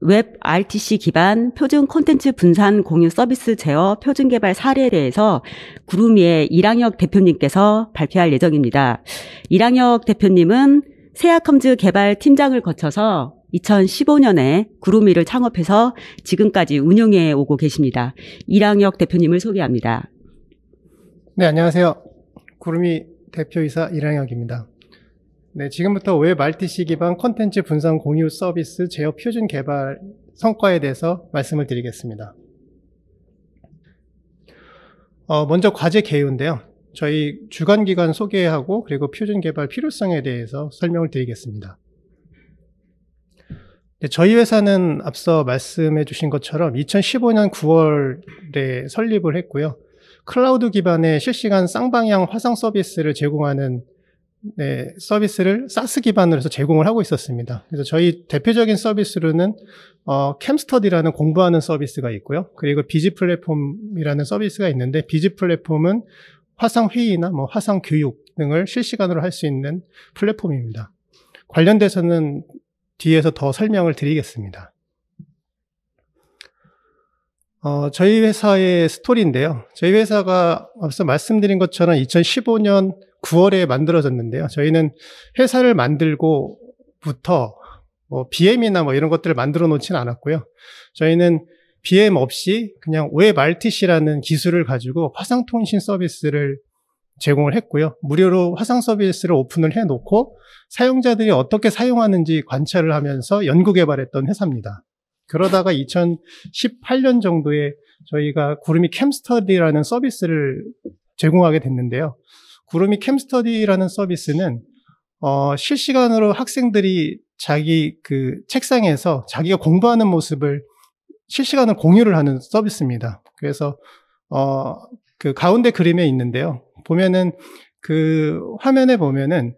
웹 RTC 기반 표준 콘텐츠 분산 공유 서비스 제어 표준 개발 사례에 대해서 구루미의 이랑혁 대표님께서 발표할 예정입니다. 이랑혁 대표님은 세아컴즈 개발 팀장을 거쳐서 2015년에 구루미를 창업해서 지금까지 운영해 오고 계십니다. 이랑혁 대표님을 소개합니다. 네, 안녕하세요. 구루미 대표이사 이랑혁입니다. 네, 지금부터 웹 RTC 기반 콘텐츠 분산 공유 서비스 제어 표준 개발 성과에 대해서 말씀을 드리겠습니다. 어, 먼저 과제 개요인데요. 저희 주간 기관 소개하고 그리고 표준 개발 필요성에 대해서 설명을 드리겠습니다. 네, 저희 회사는 앞서 말씀해 주신 것처럼 2015년 9월에 설립을 했고요. 클라우드 기반의 실시간 쌍방향 화상 서비스를 제공하는 네, 서비스를 사스 기반으로 해서 제공을 하고 있었습니다. 그래서 저희 대표적인 서비스로는 어, 캠스터디라는 공부하는 서비스가 있고요. 그리고 비즈 플랫폼이라는 서비스가 있는데 비즈 플랫폼은 화상 회의나 뭐 화상 교육 등을 실시간으로 할 수 있는 플랫폼입니다. 관련돼서는 뒤에서 더 설명을 드리겠습니다. 어, 저희 회사의 스토리인데요. 저희 회사가 앞서 말씀드린 것처럼 2015년 9월에 만들어졌는데요. 저희는 회사를 만들고부터 뭐 BM이나 뭐 이런 것들을 만들어 놓지는 않았고요. 저희는 BM 없이 그냥 웹RTC라는 기술을 가지고 화상통신 서비스를 제공을 했고요. 무료로 화상 서비스를 오픈을 해놓고 사용자들이 어떻게 사용하는지 관찰을 하면서 연구 개발했던 회사입니다. 그러다가 2018년 정도에 저희가 구름이 캠스터디라는 서비스를 제공하게 됐는데요. 구름이 캠스터디라는 서비스는 어, 실시간으로 학생들이 자기 그 책상에서 자기가 공부하는 모습을 실시간으로 공유를 하는 서비스입니다. 그래서 어, 그 가운데 그림에 있는데요. 보면은 그 화면에 보면은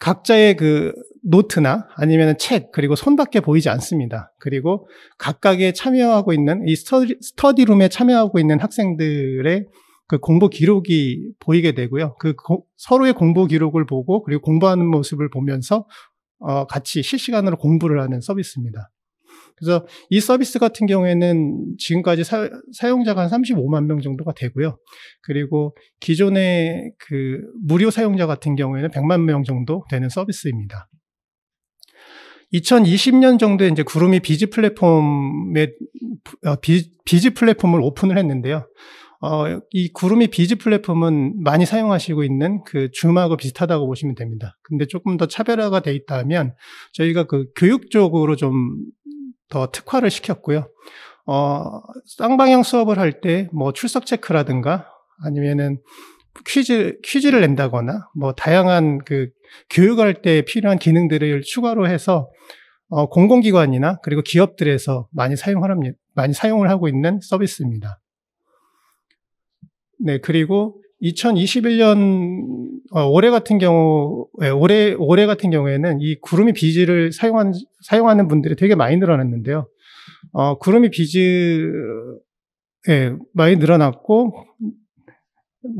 각자의 그 노트나 아니면 책 그리고 손밖에 보이지 않습니다. 그리고 각각에 참여하고 있는 이 스터디, 스터디룸에 참여하고 있는 학생들의 그 공부 기록이 보이게 되고요. 그 고, 서로의 공부 기록을 보고 그리고 공부하는 모습을 보면서 어, 같이 실시간으로 공부를 하는 서비스입니다. 그래서 이 서비스 같은 경우에는 지금까지 사, 용자가한 35만 명 정도가 되고요. 그리고 기존의 그 무료 사용자 같은 경우에는 100만 명 정도 되는 서비스입니다. 2020년 정도에 이제 구름이 비즈 플랫폼에 어, 비즈 플랫폼을 오픈을 했는데요. 어, 이 구름이 비즈 플랫폼은 많이 사용하시고 있는 그 줌하고 비슷하다고 보시면 됩니다. 근데 조금 더 차별화가 돼 있다면 저희가 그 교육 쪽으로 좀 더 특화를 시켰고요. 어, 쌍방향 수업을 할 때 뭐 출석 체크라든가 아니면은 퀴즈, 퀴즈를 낸다거나 뭐 다양한 그 교육할 때 필요한 기능들을 추가로 해서 어, 공공기관이나 그리고 기업들에서 많이 사용을 합니다. 많이 사용을 하고 있는 서비스입니다. 네, 그리고 2021년 어, 올해 같은 경우 네, 올해 올해 같은 경우에는 이 구름이 비즈를 사용한 사용하는 분들이 되게 많이 늘어났는데요. 어, 구름이 비즈 예, 네, 많이 늘어났고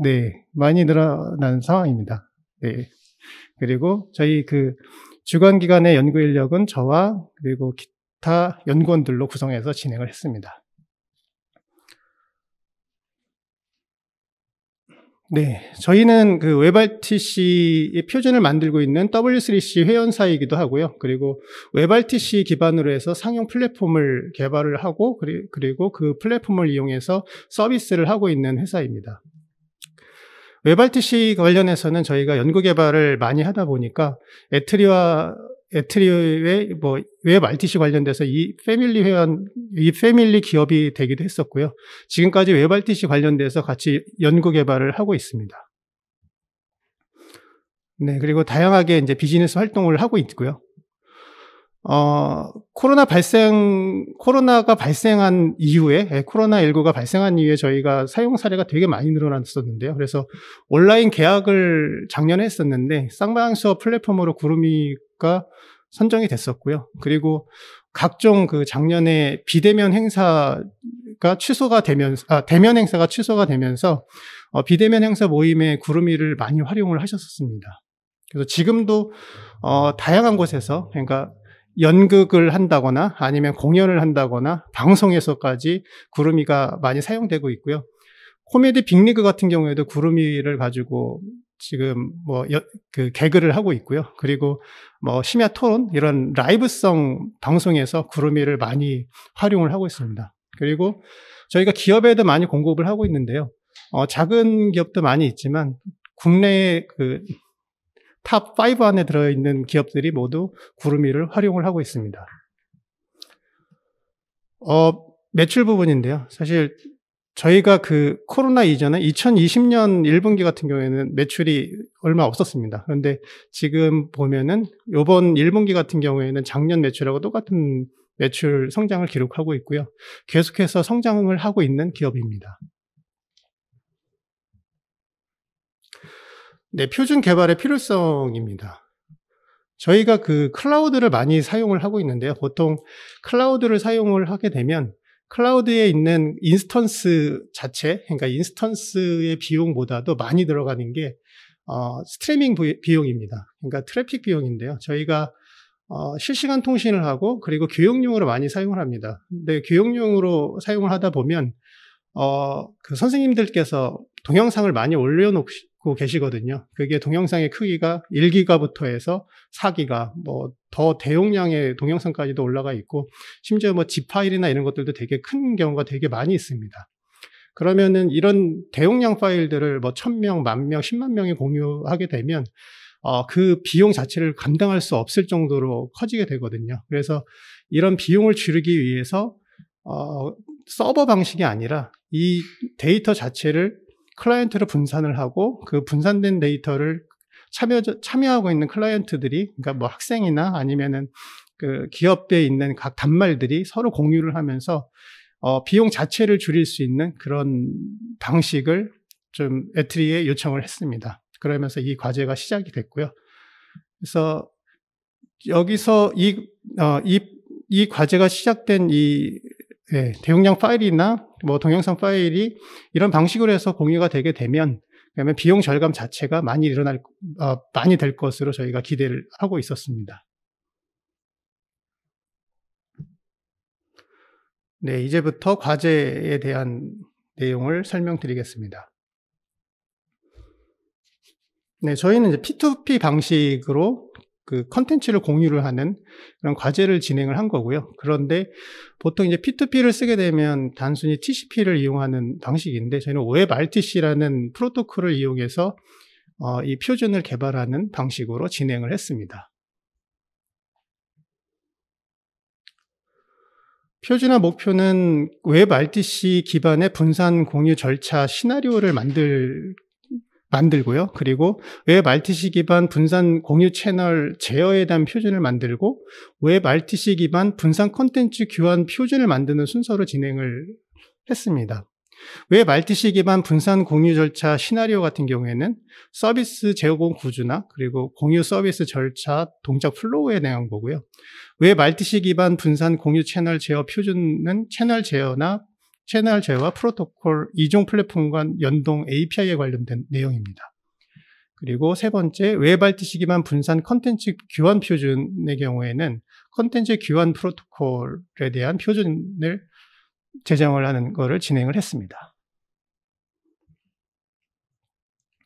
네, 많이 늘어난 상황입니다. 네. 그리고 저희 그 주간 기관의 연구 인력은 저와 그리고 기타 연구원들로 구성해서 진행을 했습니다. 네. 저희는 그 웹RTC의 표준을 만들고 있는 W3C 회원사이기도 하고요. 그리고 웹RTC 기반으로 해서 상용 플랫폼을 개발을 하고, 그리고 그 플랫폼을 이용해서 서비스를 하고 있는 회사입니다. 웹RTC 관련해서는 저희가 연구 개발을 많이 하다 보니까 에트리와 에트리의 뭐웹 RTC 관련돼서 이 패밀리 회원, 이 패밀리 기업이 되기도 했었고요. 지금까지 웹 RTC 관련돼서 같이 연구 개발을 하고 있습니다. 네, 그리고 다양하게 이제 비즈니스 활동을 하고 있고요. 어, 코로나 발생, 코로나가 발생한 이후에, 예, 코로나19가 발생한 이후에 저희가 사용 사례가 되게 많이 늘어났었는데요. 그래서 온라인 계약을 작년에 했었는데, 쌍방향 수업 플랫폼으로 구름이 가 선정이 됐었고요. 그리고 각종 그 작년에 비대면 행사가 취소가 되면서 아, 대면 행사가 취소가 되면서 어, 비대면 행사 모임에 구름이를 많이 활용을 하셨었습니다. 그래서 지금도 어, 다양한 곳에서 그러니까 연극을 한다거나 아니면 공연을 한다거나 방송에서까지 구름이가 많이 사용되고 있고요. 코미디 빅리그 같은 경우에도 구름이를 가지고 지금 뭐 그 개그를 하고 있고요. 그리고 뭐 심야 토론 이런 라이브성 방송에서 구름이를 많이 활용을 하고 있습니다. 그리고 저희가 기업에도 많이 공급을 하고 있는데요. 어, 작은 기업도 많이 있지만 국내의 그탑 5 안에 들어있는 기업들이 모두 구름이를 활용을 하고 있습니다. 어, 매출 부분인데요. 사실 저희가 그 코로나 이전에 2020년 1분기 같은 경우에는 매출이 얼마 없었습니다. 그런데 지금 보면은 요번 1분기 같은 경우에는 작년 매출하고 똑같은 매출 성장을 기록하고 있고요. 계속해서 성장을 하고 있는 기업입니다. 네, 표준 개발의 필요성입니다. 저희가 그 클라우드를 많이 사용을 하고 있는데요. 보통 클라우드를 사용을 하게 되면 클라우드에 있는 인스턴스 자체, 그러니까 인스턴스의 비용보다도 많이 들어가는 게 어, 스트리밍 비용입니다. 그러니까 트래픽 비용인데요. 저희가 어, 실시간 통신을 하고 그리고 교육용으로 많이 사용을 합니다. 근데 교육용으로 사용을 하다 보면 어, 그 선생님들께서 동영상을 많이 올려놓, 고 계시거든요. 그게 동영상의 크기가 1기가부터 해서 4기가 뭐 더 대용량의 동영상까지도 올라가 있고 심지어 뭐 z 파일이나 이런 것들도 되게 큰 경우가 되게 많이 있습니다. 그러면은 이런 대용량 파일들을 뭐 1000명, 1만명 10만 명이 공유하게 되면 어, 그 비용 자체를 감당할 수 없을 정도로 커지게 되거든요. 그래서 이런 비용을 줄이기 위해서 어, 서버 방식이 아니라 이 데이터 자체를 클라이언트로 분산을 하고 그 분산된 데이터를 참여 참여하고 있는 클라이언트들이 그러니까 뭐 학생이나 아니면은 그 기업에 있는 각 단말들이 서로 공유를 하면서 어, 비용 자체를 줄일 수 있는 그런 방식을 좀 에트리에 요청을 했습니다. 그러면서 이 과제가 시작이 됐고요. 그래서 여기서 이, 어, 이, 이 과제가 시작된 이 예, 대용량 파일이나 뭐 동영상 파일이 이런 방식으로 해서 공유가 되게 되면 그다음 비용 절감 자체가 많이 일어날 어, 많이 될 것으로 저희가 기대를 하고 있었습니다. 네, 이제부터 과제에 대한 내용을 설명드리겠습니다. 네, 저희는 이제 P2P 방식으로 그 컨텐츠를 공유를 하는 그런 과제를 진행을 한 거고요. 그런데 보통 이제 P2P를 쓰게 되면 단순히 TCP를 이용하는 방식인데 저희는 w e b RTC라는 프로토콜을 이용해서 어, 이 표준을 개발하는 방식으로 진행을 했습니다. 표준화 목표는 w e b RTC 기반의 분산 공유 절차 시나리오를 만들 만들고요. 그리고 웹 RTC 기반 분산 공유 채널 제어에 대한 표준을 만들고 웹 RTC 기반 분산 컨텐츠 교환 표준을 만드는 순서로 진행을 했습니다. 웹 RTC 기반 분산 공유 절차 시나리오 같은 경우에는 서비스 제공 구조나 그리고 공유 서비스 절차 동작 플로우에 대한 거고요. 웹 RTC 기반 분산 공유 채널 제어 표준은 채널 제어나 채널 제어와 프로토콜 이종 플랫폼 간 연동 API에 관련된 내용입니다. 그리고 세 번째, 외발티시기만 분산 컨텐츠 교환 표준의 경우에는 컨텐츠 교환 프로토콜에 대한 표준을 제정을 하는 것을 진행을 했습니다.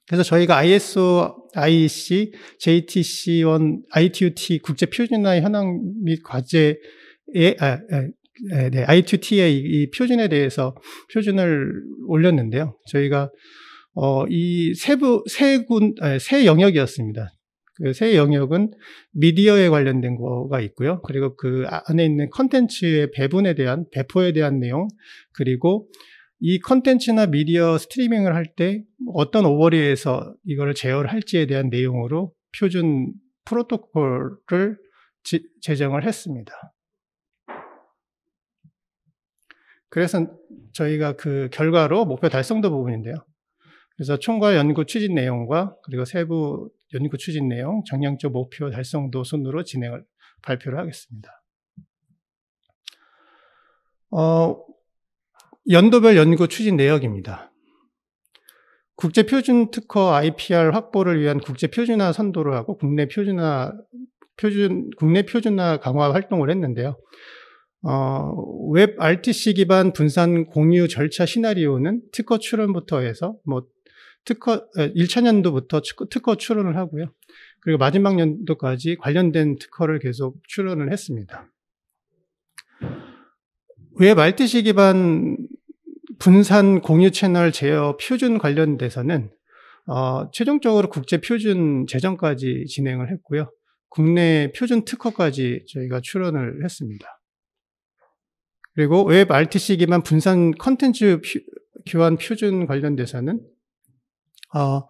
그래서 저희가 ISO, IEC, JTC1, ITUT 국제 표준화 현황 및 과제에 아, 아, 네, 네, I2T의 이 표준에 대해서 표준을 올렸는데요. 저희가 어, 이 세부 세군 아, 세 영역이었습니다. 그 세 영역은 미디어에 관련된 거가 있고요. 그리고 그 아, 안에 있는 컨텐츠의 배분에 대한 배포에 대한 내용 그리고 이 컨텐츠나 미디어 스트리밍을 할 때 어떤 오버리에서 이걸 제어할지에 를 대한 내용으로 표준 프로토콜을 지, 제정을 했습니다. 그래서 저희가 그 결과로 목표 달성도 부분인데요. 그래서 총괄 연구 추진 내용과 그리고 세부 연구 추진 내용, 정량적 목표 달성도 순으로 진행을 발표를 하겠습니다. 어, 연도별 연구 추진 내역입니다. 국제 표준 특허 IPR 확보를 위한 국제 표준화 선도를 하고 국내 표준화 표준 국내 표준화 강화 활동을 했는데요. 어, 웹 RTC 기반 분산 공유 절차 시나리오는 특허 출원부터 해서 뭐 특허 1차 년도부터 특허 출원을 하고요. 그리고 마지막 년도까지 관련된 특허를 계속 출원을 했습니다. 웹 RTC 기반 분산 공유 채널 제어 표준 관련돼서는 어, 최종적으로 국제 표준 제정까지 진행을 했고요. 국내 표준 특허까지 저희가 출원을 했습니다. 그리고 웹 RTC 기반 분산 컨텐츠 교환 표준 관련돼서는 어,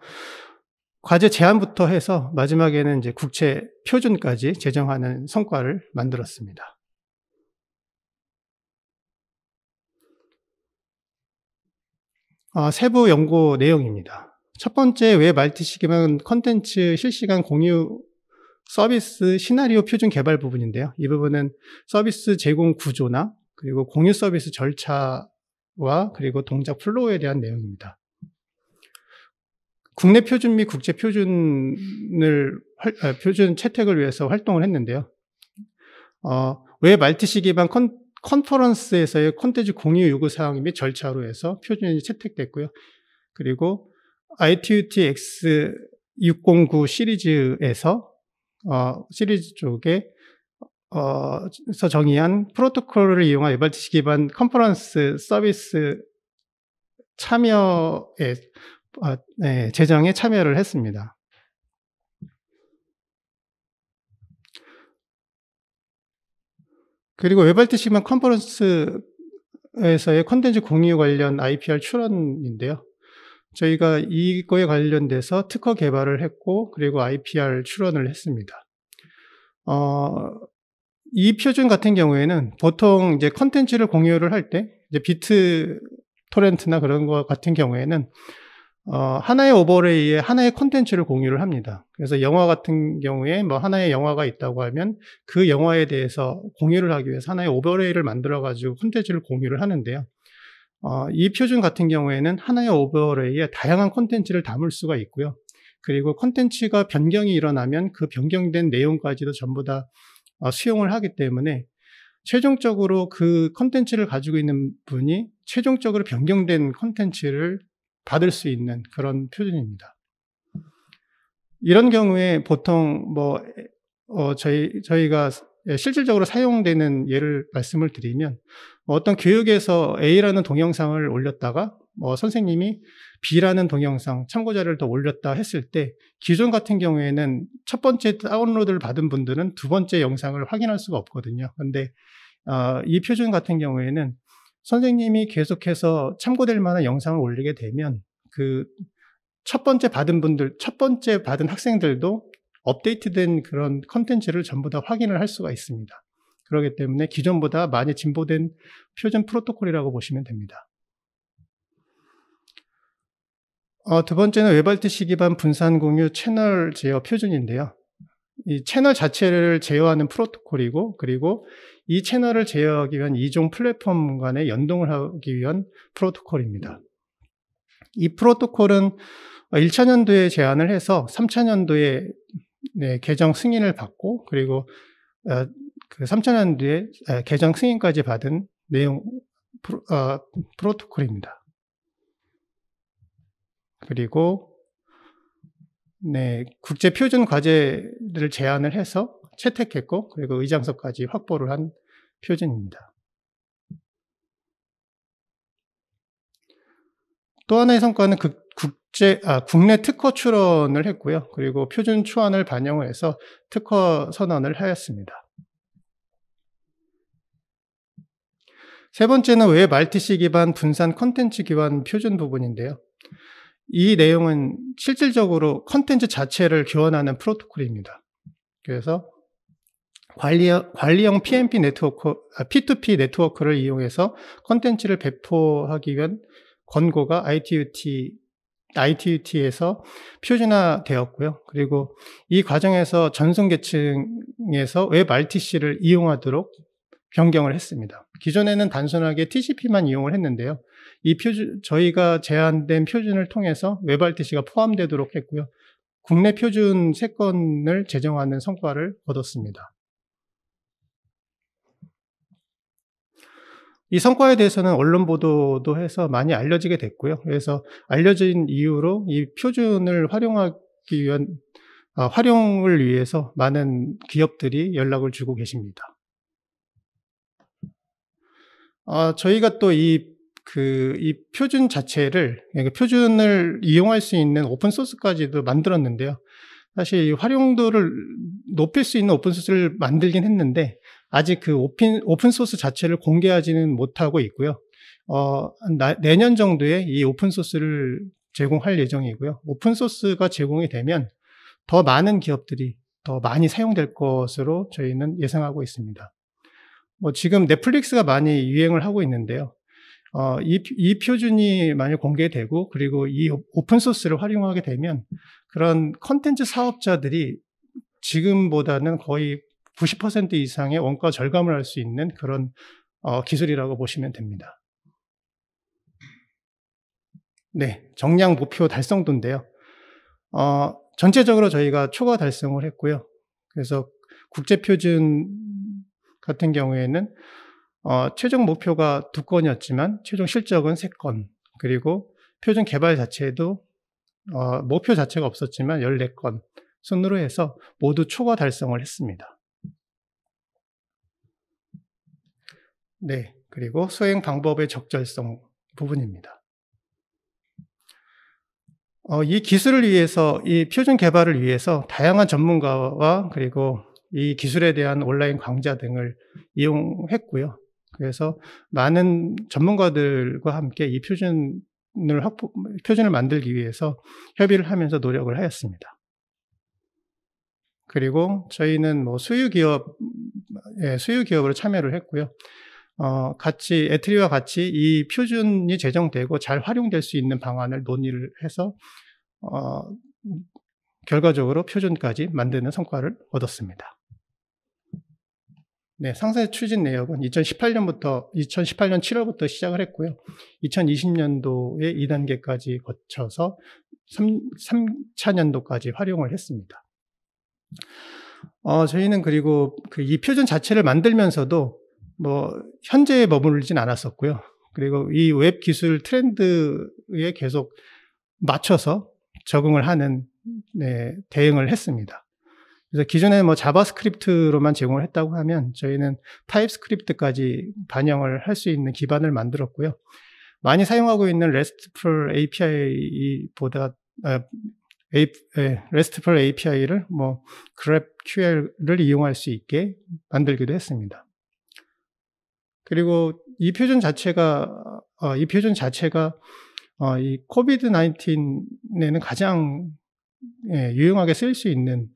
과제 제안부터 해서 마지막에는 이제 국채 표준까지 제정하는 성과를 만들었습니다. 어, 세부 연구 내용입니다. 첫 번째 웹 RTC 기반 컨텐츠 실시간 공유 서비스 시나리오 표준 개발 부분인데요. 이 부분은 서비스 제공 구조나 그리고 공유 서비스 절차와 그리고 동작 플로우에 대한 내용입니다. 국내 표준 및 국제 표준을 아, 표준 채택을 위해서 활동을 했는데요. 어, 왜 말티시 기반 컨, 컨퍼런스에서의 콘텐츠 공유 요구 사항 및 절차로 해서 표준이 채택됐고요. 그리고 ITUTX 609 시리즈에서 어, 시리즈 쪽에 어서 정의한 프로토콜을 이용한 외발지식 기반 컨퍼런스 서비스 참여에 어, 네, 재정에 참여를 했습니다. 그리고 외발티시만 컨퍼런스에서의 컨텐츠 공유 관련 IPR 출원인데요. 저희가 이거에 관련돼서 특허 개발을 했고, 그리고 IPR 출원을 했습니다. 어, 이 표준 같은 경우에는 보통 이제 컨텐츠를 공유를 할때 이제 비트 토렌트나 그런 것 같은 경우에는 어, 하나의 오버레이에 하나의 컨텐츠를 공유를 합니다. 그래서 영화 같은 경우에 뭐 하나의 영화가 있다고 하면 그 영화에 대해서 공유를 하기 위해서 하나의 오버레이를 만들어가지고 컨텐츠를 공유를 하는데요. 어, 이 표준 같은 경우에는 하나의 오버레이에 다양한 컨텐츠를 담을 수가 있고요. 그리고 컨텐츠가 변경이 일어나면 그 변경된 내용까지도 전부 다 어, 수용을 하기 때문에 최종적으로 그 컨텐츠를 가지고 있는 분이 최종적으로 변경된 컨텐츠를 받을 수 있는 그런 표준입니다. 이런 경우에 보통 뭐 어, 저희 저희가 예, 실질적으로 사용되는 예를 말씀을 드리면 어떤 교육에서 A라는 동영상을 올렸다가 뭐 선생님이 B라는 동영상 참고 자료를 더 올렸다 했을 때 기존 같은 경우에는 첫 번째 다운로드를 받은 분들은 두 번째 영상을 확인할 수가 없거든요. 근데 어, 이 표준 같은 경우에는 선생님이 계속해서 참고될 만한 영상을 올리게 되면 그 첫 번째 받은 분들, 첫 번째 받은 학생들도 업데이트된 그런 컨텐츠를 전부 다 확인을 할 수가 있습니다. 그렇기 때문에 기존보다 많이 진보된 표준 프로토콜이라고 보시면 됩니다. 어, 두 번째는 웨발트시 기반 분산 공유 채널 제어 표준인데요. 이 채널 자체를 제어하는 프로토콜이고 그리고 이 채널을 제어하기 위한 이종 플랫폼 간의 연동을 하기 위한 프로토콜입니다. 이 프로토콜은 1차 어, 년도에 제안을 해서 3차 년도에 네, 개정 승인을 받고 그리고 어, 그 3차 년도에 개정 승인까지 받은 내용 프로, 어, 프로토콜입니다. 그리고 네, 국제 표준 과제를 제안을 해서 채택했고 그리고 의장석까지 확보를 한 표준입니다. 또 하나의 성과는 그 국제 아, 국내 특허 출원을 했고요. 그리고 표준 초안을 반영을 해서 특허 선언을 하였습니다. 세 번째는 왜 말티시 기반 분산 컨텐츠 기반 표준 부분인데요. 이 내용은 실질적으로 컨텐츠 자체를 교환하는 프로토콜입니다. 그래서 관리, 관리형 PMP 네트워크, P2P 아, 네트워크를 이용해서 컨텐츠를 배포하기 위한 권고가 ITUT, ITUT에서 표준화되었고요. 그리고 이 과정에서 전송계층에서 웹 RTC를 이용하도록 변경을 했습니다. 기존에는 단순하게 TCP만 이용을 했는데요. 이 표준 저희가 제안된 표준을 통해서 외발 t 시가 포함되도록 했고요. 국내 표준 세건을 제정하는 성과를 얻었습니다. 이 성과에 대해서는 언론 보도도 해서 많이 알려지게 됐고요. 그래서 알려진 이유로 이 표준을 활용하기 위한 아, 활용을 위해서 많은 기업들이 연락을 주고 계십니다. 아, 저희가 또이 그이 표준 자체를 예, 그 표준을 이용할 수 있는 오픈 소스까지도 만들었는데요. 사실 이 활용도를 높일 수 있는 오픈 소스를 만들긴 했는데 아직 그 오픈 오픈 소스 자체를 공개하지는 못하고 있고요. 어 나, 내년 정도에 이 오픈 소스를 제공할 예정이고요. 오픈 소스가 제공이 되면 더 많은 기업들이 더 많이 사용될 것으로 저희는 예상하고 있습니다. 뭐 지금 넷플릭스가 많이 유행을 하고 있는데요. 어, 이, 이, 표준이 만약 공개되고 그리고 이 오픈 소스를 활용하게 되면 그런 컨텐츠 사업자들이 지금보다는 거의 90% 이상의 원가 절감을 할 수 있는 그런 어, 기술이라고 보시면 됩니다. 네, 정량 목표 달성도인데요. 어, 전체적으로 저희가 초과 달성을 했고요. 그래서 국제 표준 같은 경우에는 어, 최종 목표가 두 건이었지만 최종 실적은 세 건, 그리고 표준 개발 자체도 에 어, 목표 자체가 없었지만 14건 순으로 해서 모두 초과 달성을 했습니다. 네, 그리고 수행 방법의 적절성 부분입니다. 어, 이 기술을 위해서, 이 표준 개발을 위해서 다양한 전문가와 그리고 이 기술에 대한 온라인 강좌 등을 이용했고요. 그래서 많은 전문가들과 함께 이 표준을 확보, 표준을 만들기 위해서 협의를 하면서 노력을 하였습니다. 그리고 저희는 뭐 수유 기업, 예, 수유 기업으로 참여를 했고요. 어, 같이, 애트리와 같이 이 표준이 제정되고 잘 활용될 수 있는 방안을 논의를 해서, 어, 결과적으로 표준까지 만드는 성과를 얻었습니다. 네, 상세 추진 내역은 2018년부터 2018년 7월부터 시작을 했고요. 2020년도에 2단계까지 거쳐서 3, 3차 년도까지 활용을 했습니다. 어, 저희는 그리고 그 이 표준 자체를 만들면서도 뭐 현재에 머무르진 않았었고요. 그리고 이 웹 기술 트렌드에 계속 맞춰서 적응을 하는 네, 대응을 했습니다. 그래서 기존에 뭐 자바스크립트로만 제공을 했다고 하면 저희는 타입스크립트까지 반영을 할 수 있는 기반을 만들었고요. 많이 사용하고 있는 RESTful API보다 아, A, 에, 예, RESTful API를 뭐 GraphQL을 이용할 수 있게 만들기도 했습니다. 그리고 이 표준 자체가 어, 이 표준 자체가 어, 이 코비드 19에는 가장 예, 유용하게 쓸 수 있는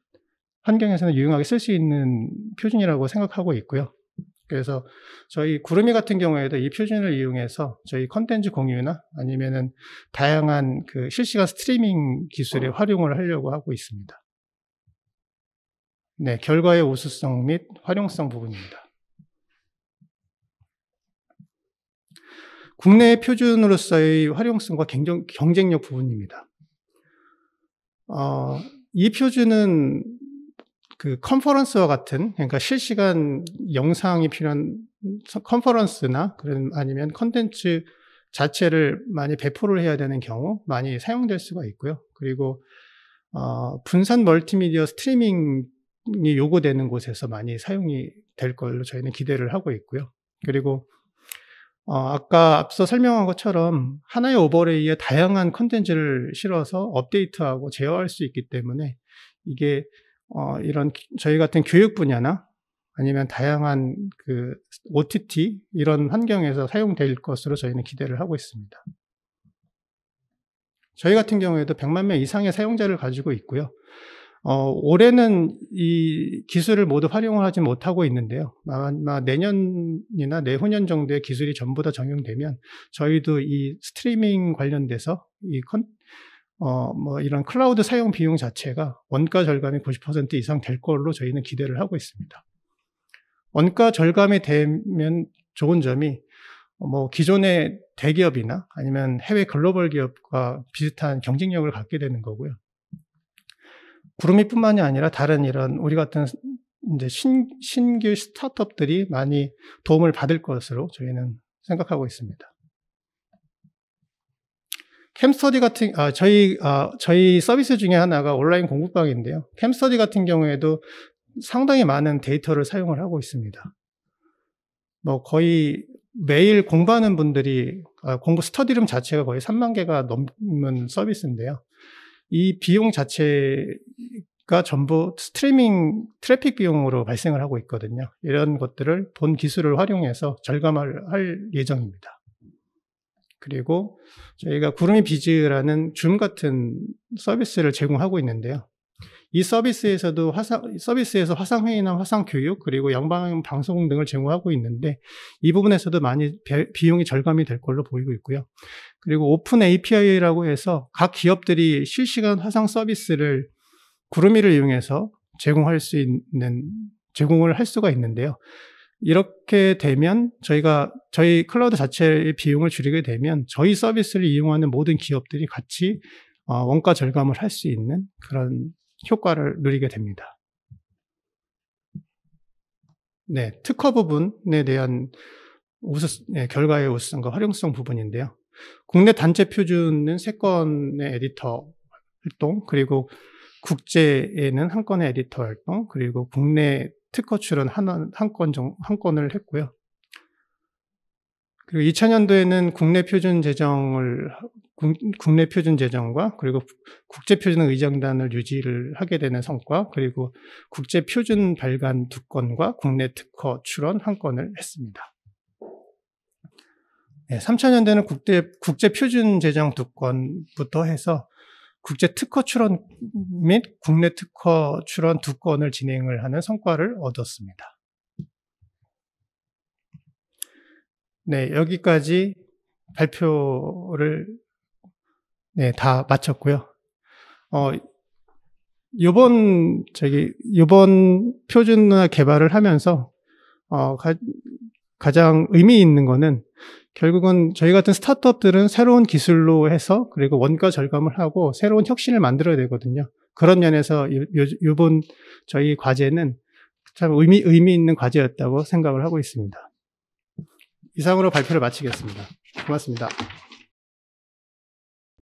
환경에서는 유용하게 쓸 수 있는 표준이라고 생각하고 있고요. 그래서 저희 구름이 같은 경우에도 이 표준을 이용해서 저희 컨텐츠 공유나 아니면은 다양한 그 실시간 스트리밍 기술의 어. 활용을 하려고 하고 있습니다. 네, 결과의 우수성 및 활용성 부분입니다. 국내 표준으로서의 활용성과 경쟁, 력 부분입니다. 어, 이 표준은 그 컨퍼런스와 같은 그러니까 실시간 영상이 필요한 컨퍼런스나 그런 아니면 컨텐츠 자체를 많이 배포를 해야 되는 경우 많이 사용될 수가 있고요. 그리고 어, 분산 멀티미디어 스트리밍이 요구되는 곳에서 많이 사용이 될 걸로 저희는 기대를 하고 있고요. 그리고 어, 아까 앞서 설명한 것처럼 하나의 오버레이에 다양한 컨텐츠를 실어서 업데이트하고 제어할 수 있기 때문에 이게 어, 이런 저희 같은 교육 분야나 아니면 다양한 그 OTT 이런 환경에서 사용될 것으로 저희는 기대를 하고 있습니다. 저희 같은 경우에도 100만 명 이상의 사용자를 가지고 있고요. 어, 올해는 이 기술을 모두 활용을 하지 못하고 있는데요. 아마 내년이나 내후년 정도에 기술이 전부 다 적용되면 저희도 이 스트리밍 관련돼서 이 컨, 어, 뭐 이런 클라우드 사용 비용 자체가 원가 절감이 90% 이상 될 걸로 저희는 기대를 하고 있습니다. 원가 절감이 되면 좋은 점이 뭐 기존의 대기업이나 아니면 해외 글로벌 기업과 비슷한 경쟁력을 갖게 되는 거고요. 구름이뿐만이 아니라 다른 이런 우리 같은 이제 신, 신규 스타트업들이 많이 도움을 받을 것으로 저희는 생각하고 있습니다. 캠스터디 같은 아, 저희 아, 저희 서비스 중에 하나가 온라인 공부방인데요. 캠스터디 같은 경우에도 상당히 많은 데이터를 사용을 하고 있습니다. 뭐 거의 매일 공부하는 분들이 아, 공부 스터디룸 자체가 거의 3만 개가 넘는 서비스인데요. 이 비용 자체가 전부 스트리밍 트래픽 비용으로 발생을 하고 있거든요. 이런 것들을 본 기술을 활용해서 절감할 할 예정입니다. 그리고 저희가 구름이 비즈라는 줌 같은 서비스를 제공하고 있는데요. 이 서비스에서도 화상, 서비스에서 화상회의나 화상교육, 그리고 영방 방송 등을 제공하고 있는데, 이 부분에서도 많이 비용이 절감이 될 걸로 보이고 있고요. 그리고 오픈 API라고 해서 각 기업들이 실시간 화상 서비스를 구름이를 이용해서 제공할 수 있는, 제공을 할 수가 있는데요. 이렇게 되면 저희가 저희 클라우드 자체의 비용을 줄이게 되면 저희 서비스를 이용하는 모든 기업들이 같이 어, 원가 절감을 할 수 있는 그런 효과를 누리게 됩니다. 네, 특허 부분에 대한 우수, 네, 결과의 우수성과 활용성 부분인데요. 국내 단체 표준은 3건의 에디터 활동, 그리고 국제에는 1건의 에디터 활동, 그리고 국내 특허 출원 한건한 건을 했고요. 그리고 2000년도에는 국내 표준 재정을 국내 표준 재정과 그리고 국제 표준 의장단을 유지를 하게 되는 성과 그리고 국제 표준 발간 두 건과 국내 특허 출원 한 건을 했습니다. 네, 3000년대는 국제, 국제 표준 재정 두 건부터 해서 국제 특허 출원 및 국내 특허 출원 두 건을 진행을 하는 성과를 얻었습니다. 네, 여기까지 발표를 네, 다 마쳤고요. 어, 요번 저기 요번 표준화 개발을 하면서 어, 가, 가장 의미 있는 거는 결국은 저희 같은 스타트업들은 새로운 기술로 해서 그리고 원가 절감을 하고 새로운 혁신을 만들어야 되거든요. 그런 면에서 이번 저희 과제는 참 의미, 의미 있는 과제였다고 생각을 하고 있습니다. 이상으로 발표를 마치겠습니다. 고맙습니다.